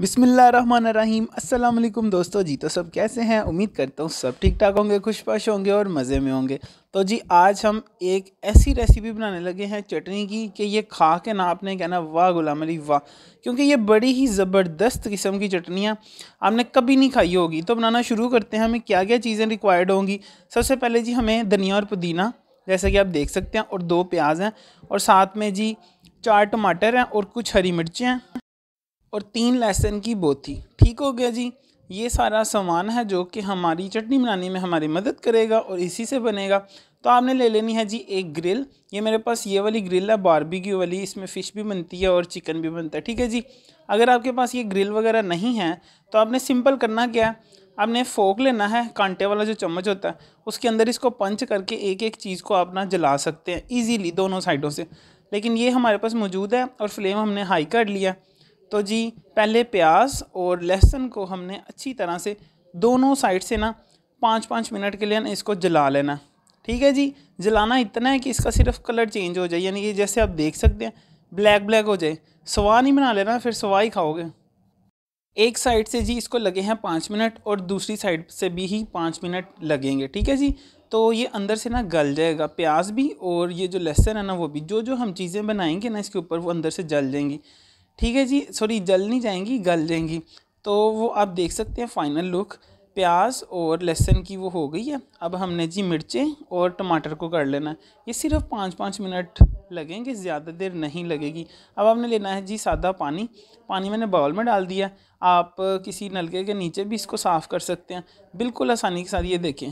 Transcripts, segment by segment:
बिसमीम अल्लाम दोस्तों जी तो सब कैसे हैं उम्मीद करता हूँ सब ठीक ठाक होंगे खुशपाश होंगे और मज़े में होंगे तो जी आज हम एक ऐसी रेसिपी बनाने लगे हैं चटनी की कि ये खा के ना आपने कहना वाह गुलाम अली वाह क्योंकि ये बड़ी ही ज़बरदस्त किस्म की चटनियाँ आपने कभी नहीं खाई होगी तो बनाना शुरू करते हैं हमें क्या क्या चीज़ें रिक्वायर्ड होंगी सबसे पहले जी हमें धनिया और पुदीना जैसा कि आप देख सकते हैं और दो प्याज हैं और साथ में जी चार टमाटर हैं और कुछ हरी मिर्चें हैं और तीन लहसुन की बोथी ठीक हो गया जी ये सारा सामान है जो कि हमारी चटनी बनाने में हमारी मदद करेगा और इसी से बनेगा तो आपने ले लेनी है जी एक ग्रिल ये मेरे पास ये वाली ग्रिल है बारबेक्यू वाली इसमें फ़िश भी बनती है और चिकन भी बनता है ठीक है जी अगर आपके पास ये ग्रिल वगैरह नहीं है तो आपने सिंपल करना क्या है आपने फोक लेना है कांटे वाला जो चम्मच होता है उसके अंदर इसको पंच करके एक एक चीज़ को आप ना जला सकते हैं ईजीली दोनों साइडों से लेकिन ये हमारे पास मौजूद है और फ्लेम हमने हाई कर लिया तो जी पहले प्याज और लहसुन को हमने अच्छी तरह से दोनों साइड से ना पाँच पाँच मिनट के लिए ना इसको जला लेना ठीक है जी जलाना इतना है कि इसका सिर्फ कलर चेंज हो जाए यानी कि जैसे आप देख सकते हैं ब्लैक ब्लैक हो जाए सवा नहीं बना लेना फिर सवा ही खाओगे एक साइड से जी इसको लगे हैं पाँच मिनट और दूसरी साइड से भी ही पाँच मिनट लगेंगे ठीक है जी तो ये अंदर से ना गल जाएगा प्याज भी और ये जो लहसुन है ना वो भी जो जो हम चीज़ें बनाएंगे ना इसके ऊपर वो अंदर से जल जाएंगी ठीक है जी सॉरी जल नहीं जाएंगी गल जाएंगी तो वो आप देख सकते हैं फाइनल लुक प्याज और लहसुन की वो हो गई है अब हमने जी मिर्चें और टमाटर को कर लेना है ये सिर्फ पाँच पाँच मिनट लगेंगे ज़्यादा देर नहीं लगेगी अब हमने लेना है जी सादा पानी पानी मैंने बाउल में डाल दिया आप किसी नलके के नीचे भी इसको साफ़ कर सकते हैं बिल्कुल आसानी के साथ ये देखें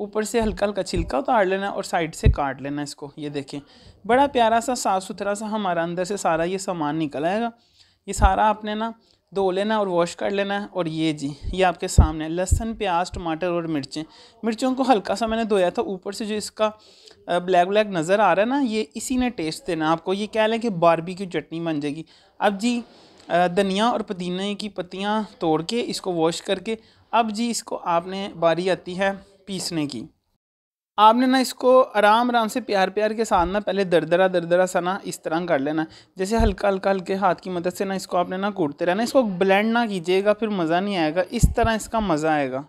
ऊपर से हल्का हल्का छिलका उतार लेना और साइड से काट लेना इसको ये देखें बड़ा प्यारा सा साफ़ सुथरा सा हमारा अंदर से सारा ये सामान निकल आएगा ये सारा आपने ना धो लेना और वॉश कर लेना है और ये जी ये आपके सामने लहसन प्याज टमाटर और मिर्चें मिर्चों को हल्का सा मैंने धोया था ऊपर से जो इसका ब्लैक ब्लैक नज़र आ रहा है ना ये इसी ने टेस्ट देना आपको ये कह लें कि बारबी की चटनी बन जाएगी अब जी धनिया और पुदीने की पत्तियाँ तोड़ के इसको वॉश करके अब जी इसको आपने बारी आती है पीसने की आपने ना इसको आराम आराम से प्यार प्यार के साथ ना पहले दरदरा दरदरा सा ना इस तरह कर लेना जैसे हल्का हल्का हल्के हाथ की मदद से ना इसको आपने ना कूटते रहना इसको ब्लेंड ना कीजिएगा फिर मज़ा नहीं आएगा इस तरह इसका मज़ा आएगा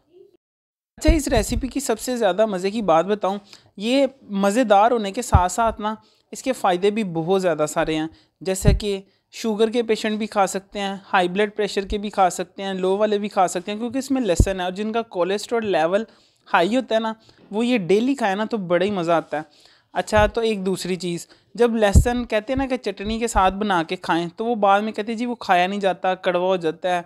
अच्छा इस रेसिपी की सबसे ज़्यादा मज़े की बात बताऊँ ये मज़ेदार होने के साथ साथ ना इसके फ़ायदे भी बहुत ज़्यादा सारे हैं जैसे कि शुगर के पेशेंट भी खा सकते हैं हाई ब्लड प्रेशर के भी खा सकते हैं लो वाले भी खा सकते हैं क्योंकि इसमें लहसन है और जिनका कोलेस्ट्रॉल लेवल हाई होता है ना वो ये डेली खाए ना तो बड़ा ही मज़ा आता है अच्छा तो एक दूसरी चीज़ जब लहसन कहते हैं ना कि चटनी के साथ बना के खाएं तो वो बाद में कहते हैं जी वो खाया नहीं जाता कड़वा हो जाता है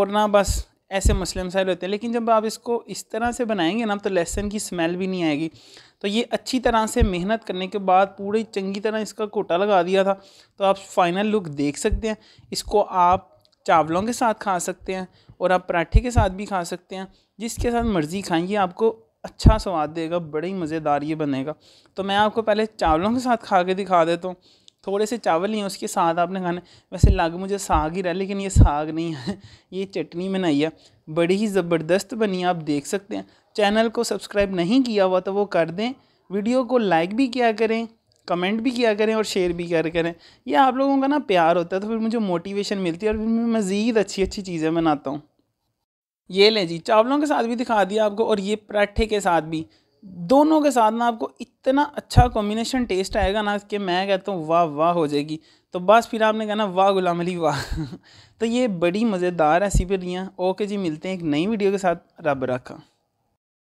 और ना बस ऐसे मसले मसाइल होते हैं लेकिन जब आप इसको इस तरह से बनाएंगे ना तो लहसन की स्मेल भी नहीं आएगी तो ये अच्छी तरह से मेहनत करने के बाद पूरी चंगी तरह इसका कोटा लगा दिया था तो आप फाइनल लुक देख सकते हैं इसको आप चावलों के साथ खा सकते हैं और आप पराठे के साथ भी खा सकते हैं जिसके साथ मर्ज़ी खाएंगे आपको अच्छा स्वाद देगा बड़े ही मज़ेदार ये बनेगा तो मैं आपको पहले चावलों के साथ खा के दिखा देता हूँ थोड़े से चावल ही हैं उसके साथ आपने खाने वैसे लग मुझे साग ही रहा लेकिन ये साग नहीं है ये चटनी बनाई है बड़ी ही ज़बरदस्त बनी आप देख सकते हैं चैनल को सब्सक्राइब नहीं किया हुआ तो वो कर दें वीडियो को लाइक भी किया करें कमेंट भी किया करें और शेयर भी किया करें ये आप लोगों का ना प्यार होता है तो फिर मुझे मोटिवेशन मिलती है और फिर मैं मज़ीद अच्छी अच्छी चीज़ें बनाता हूँ ये लें जी चावलों के साथ भी दिखा दिया आपको और ये पराठे के साथ भी दोनों के साथ ना आपको इतना अच्छा कॉम्बिनेशन टेस्ट आएगा ना कि मैं कहता हूँ वाह वाह हो जाएगी तो बस फिर आपने कहना वाह गुलाम अली वाह तो ये बड़ी मज़ेदार रेसिपी रही हैं ओके जी मिलते हैं एक नई वीडियो के साथ रब रखा